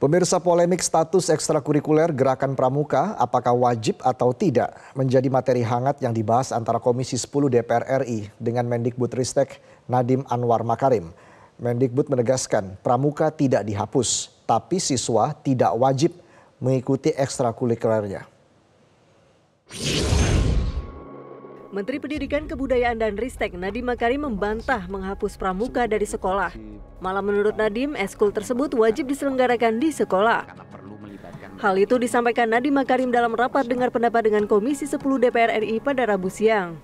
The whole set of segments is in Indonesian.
Pemirsa polemik status ekstrakurikuler gerakan pramuka apakah wajib atau tidak menjadi materi hangat yang dibahas antara Komisi 10 DPR RI dengan Mendikbud Ristek Nadim Anwar Makarim. Mendikbud menegaskan pramuka tidak dihapus tapi siswa tidak wajib mengikuti ekstrakurikulernya. Menteri Pendidikan Kebudayaan dan Ristek Nadiem Makarim membantah menghapus pramuka dari sekolah. Malah menurut Nadiem, eskul tersebut wajib diselenggarakan di sekolah. Hal itu disampaikan Nadiem Makarim dalam rapat dengar pendapat dengan Komisi 10 DPR RI pada Rabu siang.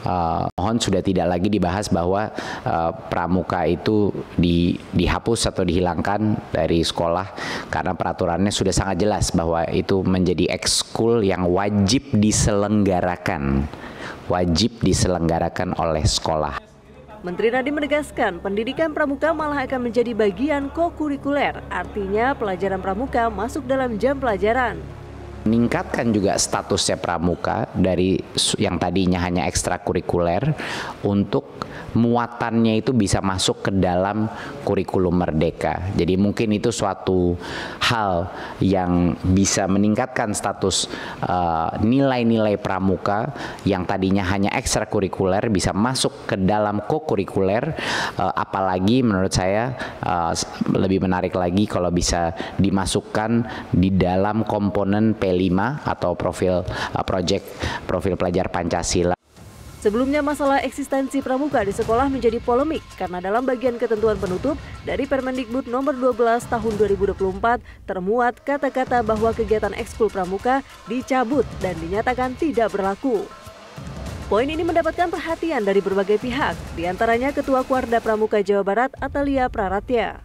Uh, mohon sudah tidak lagi dibahas bahwa uh, pramuka itu di, dihapus atau dihilangkan dari sekolah karena peraturannya sudah sangat jelas bahwa itu menjadi ekskul yang wajib diselenggarakan wajib diselenggarakan oleh sekolah. Menteri Nadiem menegaskan pendidikan pramuka malah akan menjadi bagian kokurikuler, artinya pelajaran pramuka masuk dalam jam pelajaran meningkatkan juga statusnya pramuka dari yang tadinya hanya ekstrakurikuler untuk muatannya itu bisa masuk ke dalam kurikulum merdeka. Jadi mungkin itu suatu hal yang bisa meningkatkan status eh, nilai-nilai uh, pramuka yang tadinya hanya ekstrakurikuler bisa masuk ke dalam kokurikuler uh, apalagi menurut saya uh, lebih menarik lagi kalau bisa dimasukkan di dalam komponen P lima atau profil uh, project profil pelajar Pancasila. Sebelumnya masalah eksistensi pramuka di sekolah menjadi polemik karena dalam bagian ketentuan penutup dari Permendikbud nomor 12 tahun 2024 termuat kata-kata bahwa kegiatan ekskul pramuka dicabut dan dinyatakan tidak berlaku. Poin ini mendapatkan perhatian dari berbagai pihak, diantaranya Ketua Kuarda Pramuka Jawa Barat Atalia Praratya.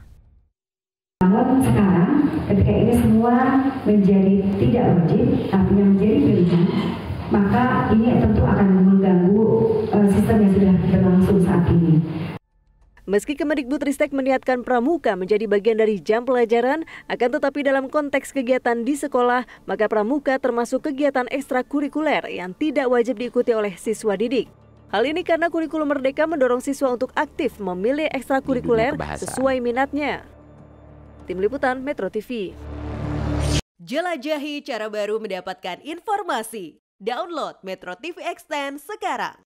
Sekarang ketika ini semua menjadi tidak wajib, artinya menjadi pilihan, maka ini tentu akan mengganggu e, sistem yang sudah berlangsung saat ini. Meski Kemendikbudristek meniatkan pramuka menjadi bagian dari jam pelajaran, akan tetapi dalam konteks kegiatan di sekolah, maka pramuka termasuk kegiatan ekstrakurikuler yang tidak wajib diikuti oleh siswa didik. Hal ini karena kurikulum merdeka mendorong siswa untuk aktif memilih ekstrakurikuler sesuai minatnya. Tim Liputan Metro TV. Jelajahi cara baru mendapatkan informasi. Download Metro TV Extend sekarang.